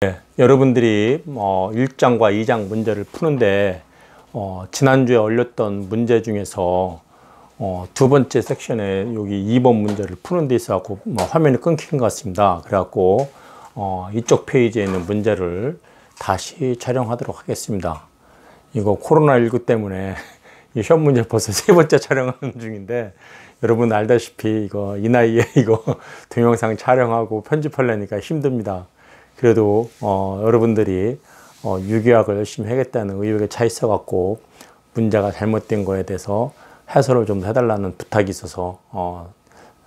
네, 여러분들이 어, 뭐 1장과 2장 문제를 푸는데 어, 지난주에 올렸던 문제 중에서 어, 두 번째 섹션에 여기 2번 문제를 푸는 데 있어 갖고 뭐, 화면이 끊긴 것 같습니다. 그래갖고 어, 이쪽 페이지에 있는 문제를 다시 촬영하도록 하겠습니다. 이거 코로나19 때문에 시험 문제 벌써 세 번째 촬영하는 중인데 여러분 알다시피 이거 이 나이에 이거 동영상 촬영하고 편집하려니까 힘듭니다. 그래도 어, 여러분들이 어, 유기학을 열심히 하겠다는 의욕에 차 있어 갖고 문제가 잘못된 거에 대해서 해설을 좀 해달라는 부탁이 있어서 어,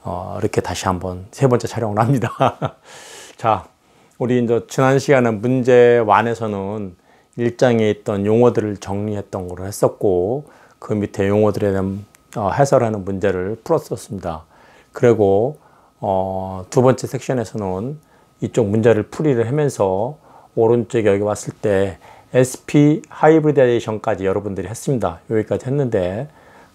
어, 이렇게 다시 한번 세 번째 촬영을 합니다. 자, 우리 이제 지난 시간에 문제 1에서는 일장에 있던 용어들을 정리했던 걸로 했었고 그 밑에 용어들에 대한 어, 해설하는 문제를 풀었었습니다. 그리고 어, 두 번째 섹션에서는 이쪽 문제를 풀이를 하면서 오른쪽 여기 왔을 때 SP 하이브리데이션까지 여러분들이 했습니다. 여기까지 했는데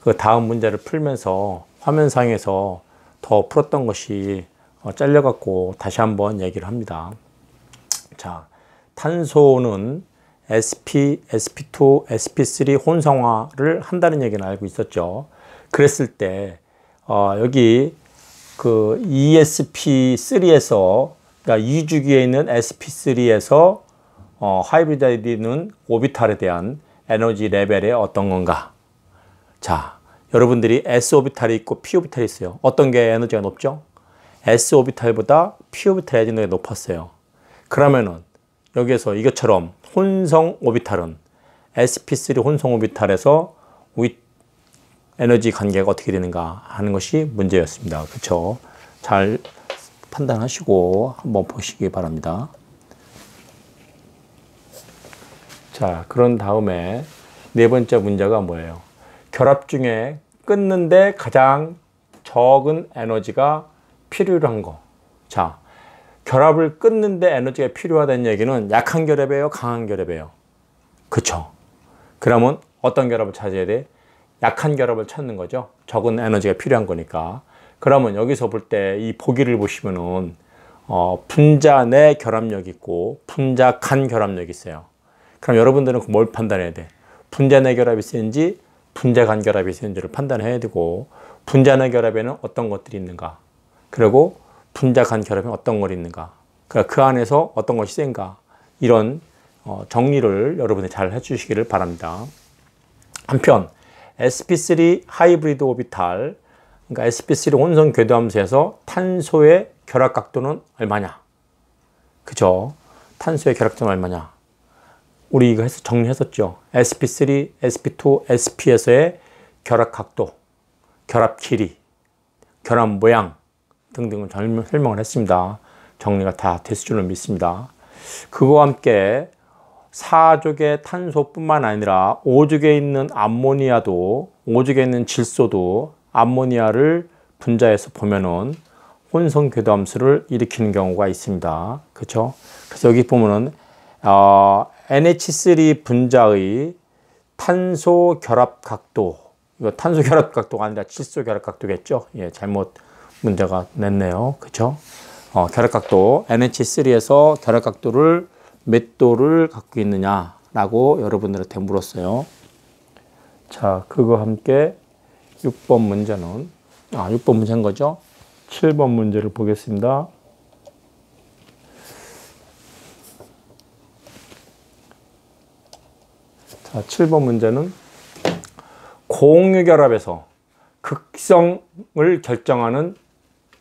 그 다음 문제를 풀면서 화면상에서 더 풀었던 것이 어, 잘려갖고 다시 한번 얘기를 합니다. 자, 탄소는 SP, SP2, SP3 혼성화를 한다는 얘기는 알고 있었죠. 그랬을 때 어, 여기 그 ESP3에서 그러니까 2주기에 있는 SP3에서 어, 하이브리드는 오비탈에 대한 에너지 레벨의 어떤 건가? 자, 여러분들이 S 오비탈이 있고 P 오비탈이 있어요. 어떤 게 에너지가 높죠? S 오비탈보다 P 오비탈 에너지가 높았어요. 그러면은 여기에서 이것처럼 혼성 오비탈은 sp3 혼성 오비탈에서 에너지 관계가 어떻게 되는가 하는 것이 문제였습니다. 그렇죠? 잘 판단하시고 한번 보시기 바랍니다. 자, 그런 다음에 네 번째 문제가 뭐예요? 결합 중에 끊는데 가장 적은 에너지가 필요한 거. 자, 결합을 끊는데 에너지가 필요하다는 얘기는 약한 결합이에요? 강한 결합이에요? 그쵸? 그러면 어떤 결합을 찾아야 돼? 약한 결합을 찾는 거죠. 적은 에너지가 필요한 거니까. 그러면 여기서 볼 때 이포기를 보시면은 어, 분자 내 결합력 있고 분자 간 결합력 있어요. 그럼 여러분들은 뭘 판단해야 돼? 분자 내 결합이 는지 분자 간 결합이 는지를 판단해야 되고 분자 내 결합에는 어떤 것들이 있는가? 그리고 분자 간 결합에 어떤 것이 있는가? 그러니까 그 안에서 어떤 것이 센가? 이런 어, 정리를 여러분이 잘 해주시기를 바랍니다. 한편 sp3 하이브리드 오비탈 그러니까 s p 3를 혼성 궤도하면에서 탄소의 결합각도는 얼마냐? 그죠? 탄소의 결합도는 얼마냐? 우리 이거 해서 정리했었죠. sp3, sp2, sp에서의 결합 각도, 결합 길이, 결합 모양 등등을 설명을 했습니다. 정리가 다 됐을 줄로 믿습니다. 그와 함께 4족의 탄소뿐만 아니라 5족에 있는 암모니아도 5족에 있는 질소도 암모니아를 분자에서 보면은 혼성 괴담수를 일으키는 경우가 있습니다. 그렇죠? 그래서 여기 보면은 어, NH3 분자의 탄소 결합 각도 이거 탄소 결합 각도가 아니라 窒소 결합 각도겠죠? 예, 잘못 문제가 냈네요. 그렇죠? 어, 결합 각도 NH3에서 결합 각도를 몇 도를 갖고 있느냐라고 여러분들한테 물었어요. 자, 그거 함께 6번 문제는 아 6번 문제인 거죠. 7번 문제를 보겠습니다. 자, 7번 문제는 공유결합에서 극성을 결정하는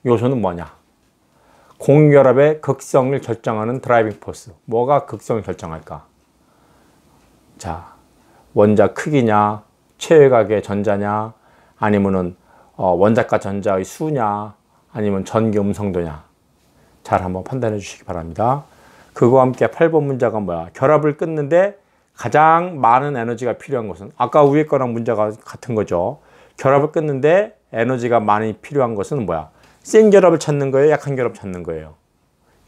요소는 뭐냐? 공유결합의 극성을 결정하는 드라이빙 포스. 뭐가 극성을 결정할까? 자, 원자 크기냐, 최외각의 전자냐, 아니면은 어, 원자과 전자의 수냐 아니면 전기 음성도냐 잘 한번 판단해 주시기 바랍니다. 그거와 함께 8번 문제가 뭐야? 결합을 끊는데 가장 많은 에너지가 필요한 것은 아까 위에 거랑 문제가 같은 거죠. 결합을 끊는데 에너지가 많이 필요한 것은 뭐야? 센 결합을 찾는 거예요? 약한 결합 찾는 거예요?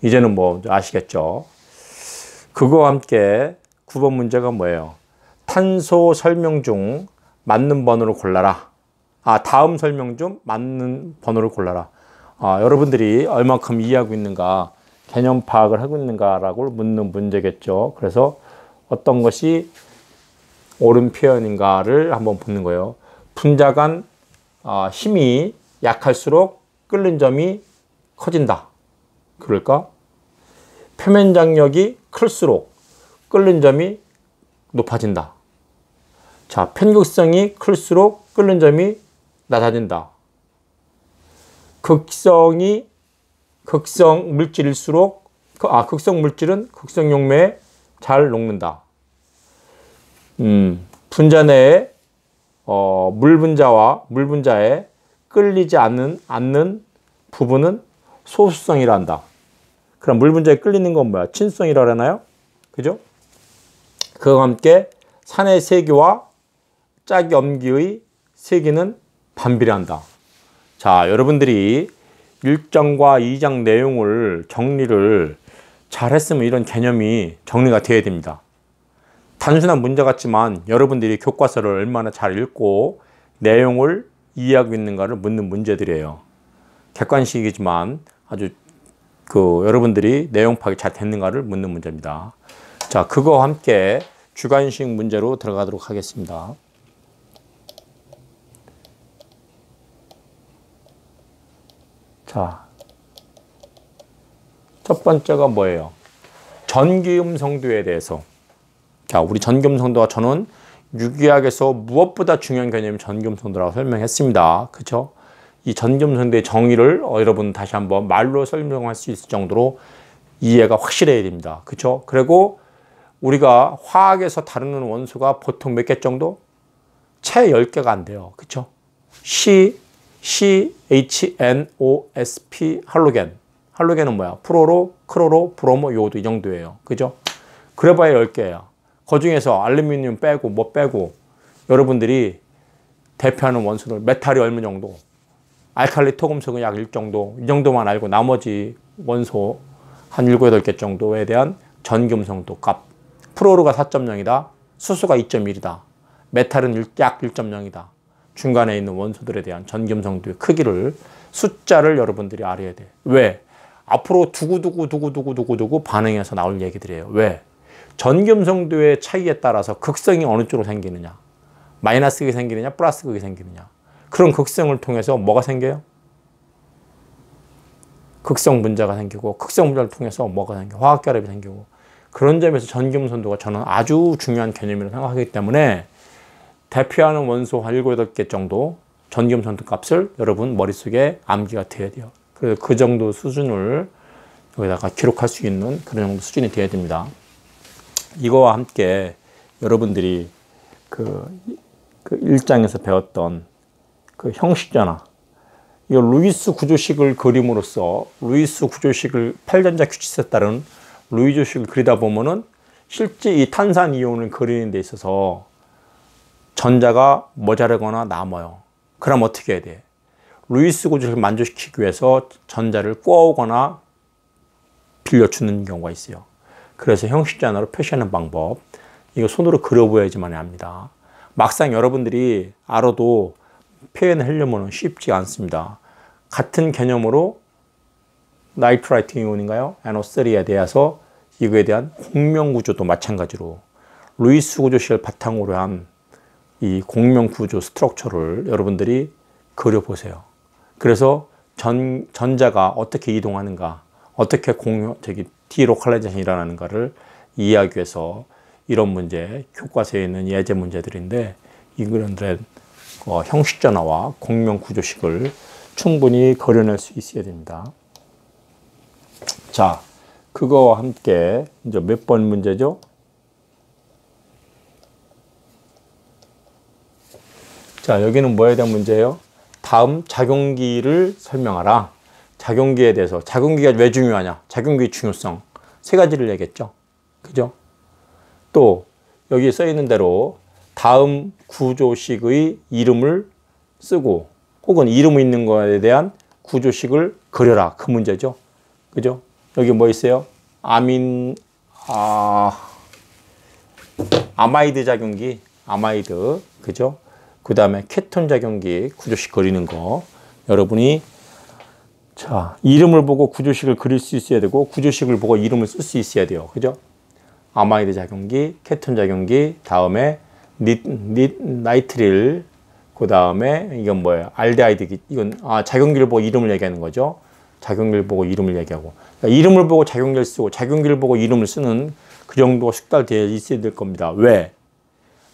이제는 뭐 아시겠죠? 그거와 함께 9번 문제가 뭐예요? 탄소 설명 중 맞는 번호를 골라라. 아, 다음 설명 좀 맞는 번호를 골라라. 아, 여러분들이 얼만큼 이해하고 있는가, 개념 파악을 하고 있는가라고 묻는 문제겠죠. 그래서 어떤 것이 옳은 표현인가를 한번 묻는 거예요. 분자 간 아, 힘이 약할수록 끓는 점이 커진다. 그럴까? 표면 장력이 클수록 끓는 점이 높아진다. 자, 편극성이 클수록 끓는 점이 낮아진다. 극성이 극성 물질일수록 그, 아 극성 물질은 극성 용매에 잘 녹는다. 음, 분자 내에 어, 물 분자와 물 분자에 끌리지 않는 않는 부분은 소수성이라 한다. 그럼 물 분자에 끌리는 건 뭐야? 친성이라 하나요? 그죠? 그와 함께 산의 세기와 짝이 엄기의 세기는 반비례 한다. 자, 여러분들이 1장과 2장 내용을 정리를 잘했으면 이런 개념이 정리가 되어야 됩니다. 단순한 문제 같지만 여러분들이 교과서를 얼마나 잘 읽고 내용을 이해하고 있는가를 묻는 문제들이에요. 객관식이지만 아주 그 여러분들이 내용 파악이 잘 됐는가를 묻는 문제입니다. 자, 그거와 함께 주관식 문제로 들어가도록 하겠습니다. 자, 첫 번째가 뭐예요? 전기음성도에 대해서. 자, 우리 전기음성도와 저는 유기학에서 무엇보다 중요한 개념이 전기음성도라고 설명했습니다. 그쵸이 전기음성도의 정의를 어, 여러분 다시 한번 말로 설명할 수 있을 정도로 이해가 확실해야 됩니다. 그쵸 그리고 우리가 화학에서 다루는 원소가 보통 몇 개 정도? 채 10개가 안 돼요. 그쵸죠 CHNOSP 할로겐. 할로겐은 뭐야? 프로로, 크로로, 브로모, 요오드 이 정도예요. 그죠? 그래봐야 10개예요. 그 중에서 알루미늄 빼고 뭐 빼고 여러분들이 대표하는 원소들 메탈이 얼마 정도 알칼리 토금속은 약 1 정도 이 정도만 알고 나머지 원소 한 7, 8개 정도에 대한 전금성도 값 프로로가 4.0이다 수소가 2.1이다 메탈은 약 1.0이다 중간에 있는 원소들에 대한 전겸성도의 크기를 숫자를 여러분들이 알아야 돼. 왜? 앞으로 두구두구 두구두구 두구두구 반응해서 나올 얘기들이에요. 왜? 전겸성도의 차이에 따라서 극성이 어느 쪽으로 생기느냐? 마이너스 극이 생기느냐? 플러스 극이 생기느냐? 그런 극성을 통해서 뭐가 생겨요? 극성 분자가 생기고 극성 분자를 통해서 뭐가 생겨? 화학 결합이 생기고 그런 점에서 전겸성도가 저는 아주 중요한 개념이라고 생각하기 때문에 대표하는 원소 한 7, 8개 정도 전기음 전투값을 여러분 머릿속에 암기가 돼야 돼요. 그래서 그 정도 수준을 여기다가 기록할 수 있는 그런 정도 수준이 돼야 됩니다. 이거와 함께 여러분들이 그, 그 1장에서 배웠던 그 형식전화 이 루이스 구조식을 그림으로써 루이스 구조식을 팔전자 규칙에 따른 루이조식을 그리다 보면은 실제 이 탄산 이온을 그리는 데 있어서 전자가 모자르거나 남아요. 그럼 어떻게 해야 돼? 루이스 구조를 만족시키기 위해서 전자를 꼬거나 빌려주는 경우가 있어요. 그래서 형식전화로 표시하는 방법, 이거 손으로 그려보야지만 합니다. 막상 여러분들이 알아도 표현을 하려면 쉽지 않습니다. 같은 개념으로 나이트라이팅 이온인가요? 에너3에 대해서 이거에 대한 공명구조도 마찬가지로 루이스 구조식 바탕으로 한이 공명 구조 스트럭처를 여러분들이 그려보세요. 그래서 전, 전자가 어떻게 이동하는가, 어떻게 공 저기, 디로컬라이션이 일어나는가를 이해하기 위해서 이런 문제, 교과서에 있는 예제 문제들인데, 이그런들의 어, 형식전화와 공명구조식을 충분히 거려낼 수 있어야 됩니다. 자, 그거와 함께 이제 몇 번 문제죠? 자, 여기는 뭐에 대한 문제예요? 다음 작용기를 설명하라. 작용기에 대해서. 작용기가 왜 중요하냐? 작용기 중요성. 세 가지를 얘기했죠. 그죠? 또 여기 써 있는 대로 다음 구조식의 이름을 쓰고 혹은 이름 있는 거에 대한 구조식을 그려라. 그 문제죠. 그죠? 여기 뭐 있어요? 아민 아 아마이드 작용기 아마이드 그죠? 그 다음에 케톤 작용기 구조식 그리는 거 여러분이 자 이름을 보고 구조식을 그릴 수 있어야 되고 구조식을 보고 이름을 쓸 수 있어야 돼요. 그죠? 아마이드 작용기, 케톤 작용기, 다음에 니, 나이트릴, 그 다음에 이건 뭐예요? 알데하이드, 이건 아 작용기를 보고 이름을 얘기하는 거죠. 작용기를 보고 이름을 얘기하고 그러니까 이름을 보고 작용기를 쓰고 작용기를 보고 이름을 쓰는 그 정도가 숙달되어 있어야 될 겁니다. 왜?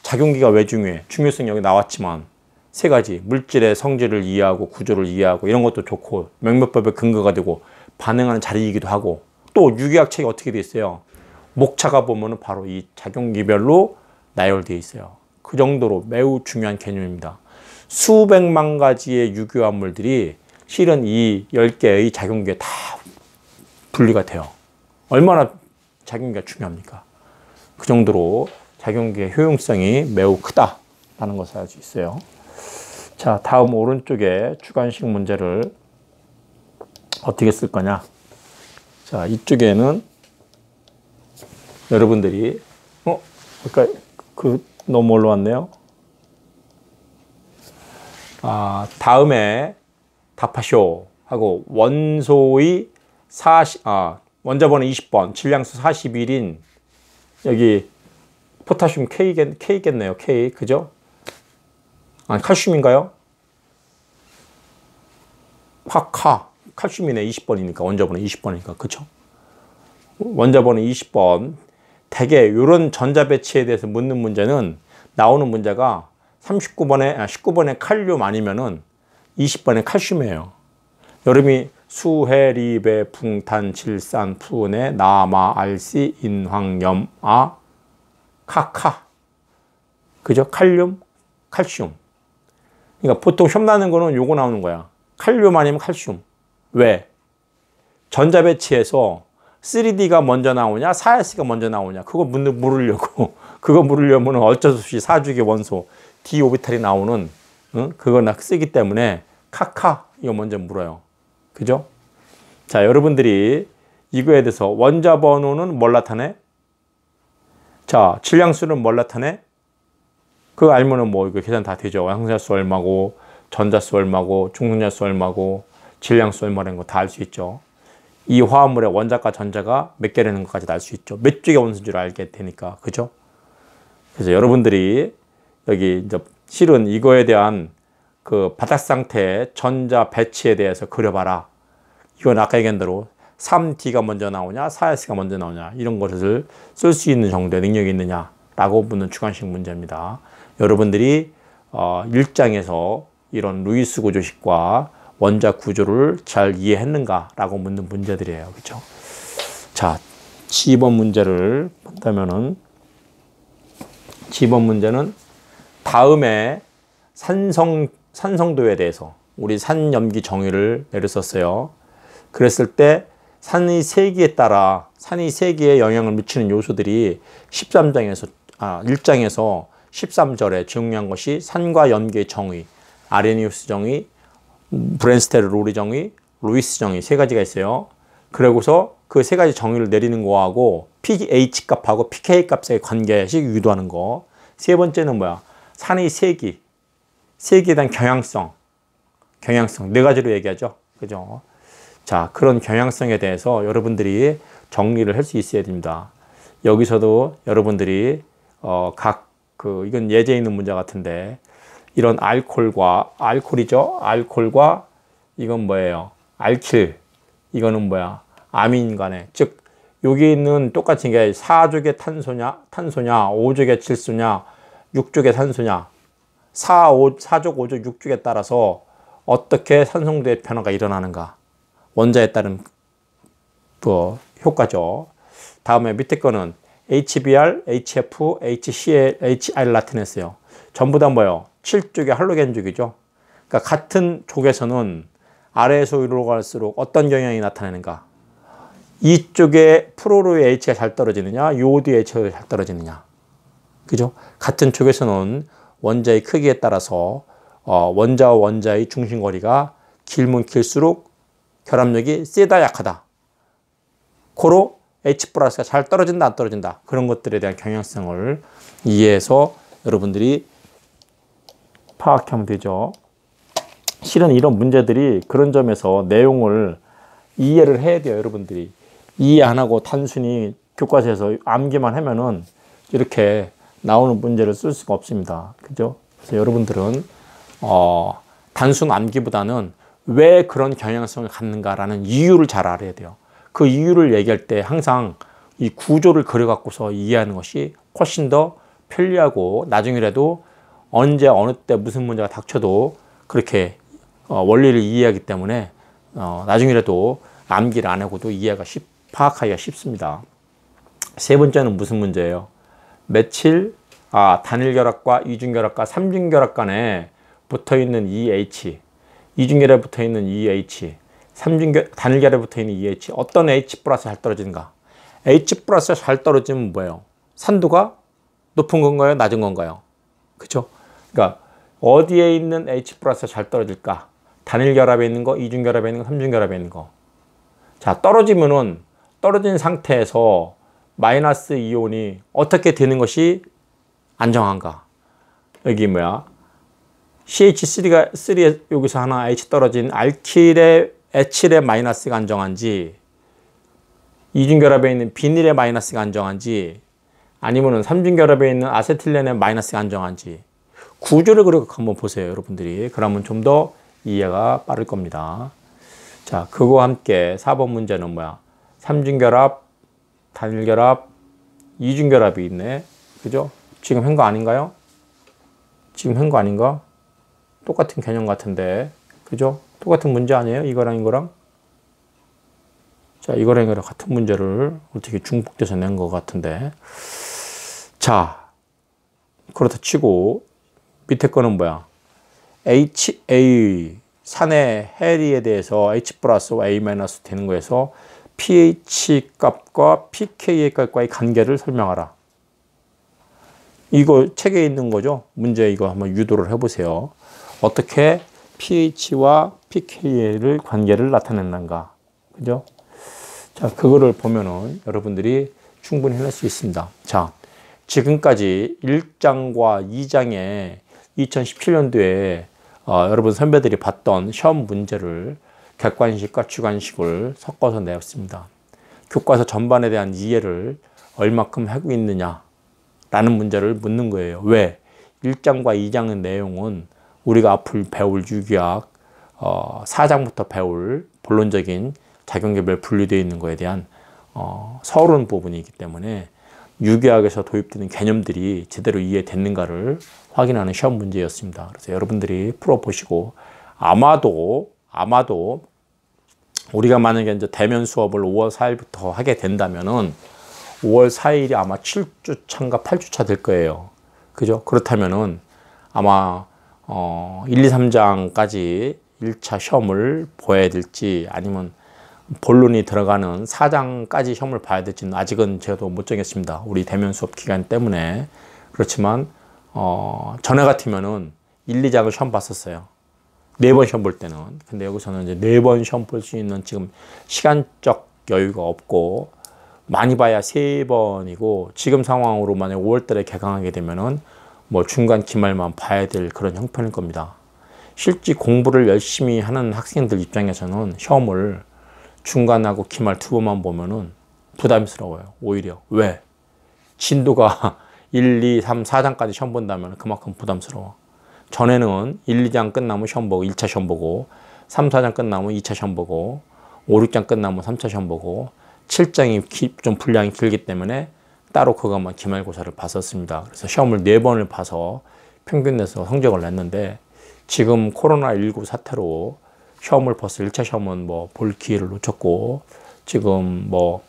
작용기가 왜 중요해? 중요성 여기 나왔지만 세 가지 물질의 성질을 이해하고 구조를 이해하고 이런 것도 좋고 명명법의 근거가 되고 반응하는 자리이기도 하고 또 유기학 책이 어떻게 돼 있어요? 목차가 보면 바로 이 작용기별로 나열되어 있어요. 그 정도로 매우 중요한 개념입니다. 수백만 가지의 유기화물들이 실은 이 10개의 작용기에 다 분리가 돼요. 얼마나 작용기가 중요합니까? 그 정도로 작용기의 효용성이 매우 크다라는 것을 알 수 있어요. 자, 다음 오른쪽에 주관식 문제를 어떻게 쓸 거냐. 자, 이쪽에는 여러분들이, 어, 그까 그, 너무 올라왔네요. 아, 다음에 답하쇼 하고 원소의 40, 아, 원자번호 20번, 질량수 41인 여기 포타슘 K겠, K겠네요. K. 그죠? 아 칼슘인가요? 화카. 칼슘이네. 20번이니까. 원자번호 20번이니까. 그쵸? 원자번호 20번. 대개 이런 전자 배치에 대해서 묻는 문제는 나오는 문제가 39번에, 아, 19번에 칼륨 아니면은 20번에 칼슘이에요. 여름이 수해리베 풍탄 칠산 푸네 나마 알씨 인황염 아 카카. 그죠? 칼륨, 칼슘. 그러니까 보통 솨나는 거는 요거 나오는 거야. 칼륨 아니면 칼슘. 왜? 전자 배치에서 3D가 먼저 나오냐, 4S가 먼저 나오냐. 그거 물으려고. 그거 물으려면 어쩔 수 없이 사주기 원소, D 오비탈이 나오는, 응? 그거 나 쓰기 때문에 카카, 이거 먼저 물어요. 그죠? 자, 여러분들이 이거에 대해서 원자 번호는 뭘 나타내? 자, 질량수는 뭘 나타내? 그 알면은 뭐 이거 계산 다 되죠. 항산수 얼마고, 전자수 얼마고, 중성자수 얼마고, 질량수 얼마라는 거 다 알 수 있죠. 이 화합물의 원자과 전자가 몇 개라는 것까지 알 수 있죠. 몇 쪽의 원수인 줄 알게 되니까. 그죠? 그래서 여러분들이 여기 이제 실은 이거에 대한 그 바닥 상태 전자 배치에 대해서 그려봐라. 이건 아까 얘기한 대로 3D가 먼저 나오냐 4S가 먼저 나오냐 이런 것을 쓸 수 있는 정도의 능력이 있느냐 라고 묻는 주관식 문제입니다. 여러분들이 어, 1장에서 이런 루이스 구조식과 원자 구조를 잘 이해했는가 라고 묻는 문제들이에요. 그죠 자, 1번 문제를 본다면은 1번 문제는 다음에 산성 산성도에 대해서 우리 산염기 정의를 내렸었어요. 그랬을 때 산의 세기에 따라 산의 세기에 영향을 미치는 요소들이 13장에서 아 1장에서 13절에 중요한 것이 산과 연계 정의, 아레니우스 정의, 브랜스테르 로리 정의, 루이스 정의 세 가지가 있어요. 그리고서 그 세 가지 정의를 내리는 거하고 PH 값하고 PK 값의 관계식 유도하는 거. 세 번째는 뭐야? 산의 세기, 세기에 대한 경향성, 경향성 네 가지로 얘기하죠. 그죠? 자, 그런 경향성에 대해서 여러분들이 정리를 할 수 있어야 됩니다. 여기서도 여러분들이 어, 각그 이건 예제 있는 문제 같은데 이런 알콜과 알콜이죠. 알콜과 이건 뭐예요? 알킬 이거는 뭐야? 아민 간에 즉 여기 있는 똑같은 게 4족의 탄소냐 탄소냐 5족의 질소냐 6족의 산소냐 4, 5, 4족 5족 6족에 따라서 어떻게 산성도의 변화가 일어나는가 원자에 따른 그 효과죠. 다음에 밑에 거는 HBr, HF, HCl, HR 라틴했어요. 전부 다 뭐예요? 7쪽의 할로겐 족이죠. 그러니까 같은 족에서는 아래에서 위로 갈수록 어떤 경향이 나타나는가? 이쪽에 프로로의 H가 잘 떨어지느냐, 요오드의 H가 잘 떨어지느냐. 그죠? 같은 쪽에서는 원자의 크기에 따라서 어, 원자와 원자의 중심거리가 길면 길수록 결합력이 세다 약하다. 코로 H 플러스가 잘 떨어진다 안 떨어진다. 그런 것들에 대한 경향성을 이해해서 여러분들이 파악하면 되죠. 실은 이런 문제들이 그런 점에서 내용을 이해를 해야 돼요. 여러분들이 이해 안 하고 단순히 교과서에서 암기만 하면은 이렇게 나오는 문제를 쓸 수가 없습니다. 그죠? 그래서 여러분들은 어, 단순 암기보다는 왜 그런 경향성을 갖는가라는 이유를 잘 알아야 돼요. 그 이유를 얘기할 때 항상 이 구조를 그려갖고서 이해하는 것이 훨씬 더 편리하고 나중이라도 언제 어느 때 무슨 문제가 닥쳐도 그렇게 어, 원리를 이해하기 때문에 어, 나중이라도 암기를 안 하고도 이해가 쉽, 파악하기가 쉽습니다. 세 번째는 무슨 문제예요? 며칠 아, 단일 결합과 이중 결합과 삼중 결합 간에 붙어 있는 EH 이중결에 붙어 있는 EH, 삼중결 단일결에 붙어 있는 EH, 어떤 H 플러스잘 떨어지는가? H 플러스잘 떨어지면 뭐예요? 산도가 높은 건가요? 낮은 건가요? 그죠? 그러니까 어디에 있는 H 플러스가 잘 떨어질까? 단일 결합에 있는 거, 이중 결합에 있는 거, 삼중 결합에 있는 거. 자, 떨어지면은 떨어진 상태에서 마이너스 이온이 어떻게 되는 것이 안정한가? 여기 뭐야? CH3가 3에 여기서 하나 H 떨어진 알킬의 에칠의 마이너스가 안정한지 이중결합에 있는 비닐의 마이너스가 안정한지 아니면은 삼중결합에 있는 아세틸렌의 마이너스가 안정한지 구조를 그렇게 한번 보세요 여러분들이 그러면 좀 더 이해가 빠를 겁니다 자 그거와 함께 4번 문제는 뭐야 삼중결합 단일결합 이중결합이 있네 그죠 지금 한 거 아닌가요 지금 한 거 아닌가 똑같은 개념 같은데 그죠? 똑같은 문제 아니에요? 이거랑 이거랑 자 이거랑 이거랑 같은 문제를 어떻게 중복돼서 낸 것 같은데 자 그렇다 치고 밑에 거는 뭐야? HA 산의 해리에 대해서 H 플러스 A 마이너스 되는 거에서 pH 값과 pK의 값과의 관계를 설명하라. 이거 책에 있는 거죠? 문제 이거 한번 유도를 해보세요. 어떻게 pH와 pK를 관계를 나타낸는가 그죠? 자, 그거를 보면은 여러분들이 충분히 해수 있습니다. 자, 지금까지 1장과 2장에 2017년도에 어, 여러분 선배들이 봤던 시험 문제를 객관식과 주관식을 섞어서 내었습니다. 교과서 전반에 대한 이해를 얼마큼 하고 있느냐라는 문제를 묻는 거예요. 왜? 1장과 2장의 내용은 우리가 앞으로 배울 유기학 어, 4장부터 배울 본론적인 작용개별 분류되어 있는 것에 대한 어, 서론 부분이기 때문에 유기학에서 도입되는 개념들이 제대로 이해됐는가를 확인하는 시험 문제였습니다. 그래서 여러분들이 풀어보시고 아마도 아마도 우리가 만약에 이제 대면 수업을 5월 4일부터 하게 된다면은 5월 4일이 아마 7주차인가 8주차 될 거예요. 그죠? 그렇다면은 아마 어, 1, 2, 3장까지 1차 시험을 보야 될지 아니면 본론이 들어가는 4장까지 시험을 봐야 될지는 아직은 제가도못 정했습니다. 우리 대면 수업 기간 때문에 그렇지만 어, 전에 같으면은 1, 2장을 시험 봤었어요. 네 번 시험 볼 때는. 근데 여기서는 이제 네 번 시험 볼 수 있는 지금 시간적 여유가 없고 많이 봐야 세 번이고 지금 상황으로 만약 5월 달에 개강하게 되면은 뭐 중간 기말만 봐야 될 그런 형편일 겁니다. 실제 공부를 열심히 하는 학생들 입장에서는 시험을 중간하고 기말 두 번만 보면은 부담스러워요. 오히려. 왜? 진도가 1, 2, 3, 4장까지 시험 본다면 그만큼 부담스러워. 전에는 1, 2장 끝나면 시험 보고 1차 시험 보고 3, 4장 끝나면 2차 시험 보고 5, 6장 끝나면 3차 시험 보고 7장이 좀 분량이 길기 때문에 따로 그것만 기말고사를 봤었습니다. 그래서 시험을 네 번을 봐서 평균 내서 성적을 냈는데 지금 코로나19 사태로 시험을 벌써 1차 시험은 뭐 볼 기회를 놓쳤고 지금 뭐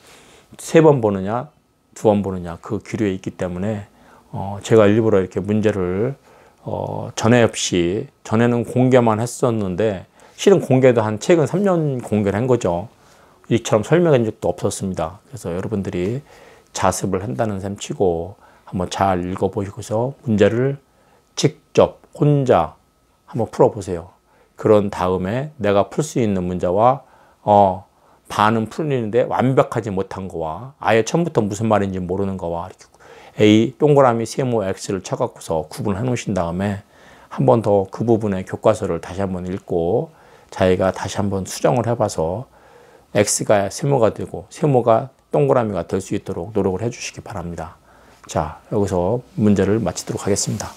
세 번 보느냐 두 번 보느냐 그 기류에 있기 때문에 어 제가 일부러 이렇게 문제를 어 전에 없이 전에는 공개만 했었는데 실은 공개도 한 최근 3년 공개를 한 거죠. 이처럼 설명한 적도 없었습니다. 그래서 여러분들이 자습을 한다는 셈 치고 한번 잘 읽어보시고서 문제를 직접 혼자 한번 풀어보세요. 그런 다음에 내가 풀 수 있는 문제와 어, 반은 풀리는데 완벽하지 못한 거와 아예 처음부터 무슨 말인지 모르는 거와 이렇게 A 동그라미 세모 X를 쳐갖고서 구분해 놓으신 다음에 한번 더 그 부분의 교과서를 다시 한번 읽고 자기가 다시 한번 수정을 해봐서 X가 세모가 되고 세모가 동그라미가 될 수 있도록 노력을 해주시기 바랍니다. 자, 여기서 문제를 마치도록 하겠습니다.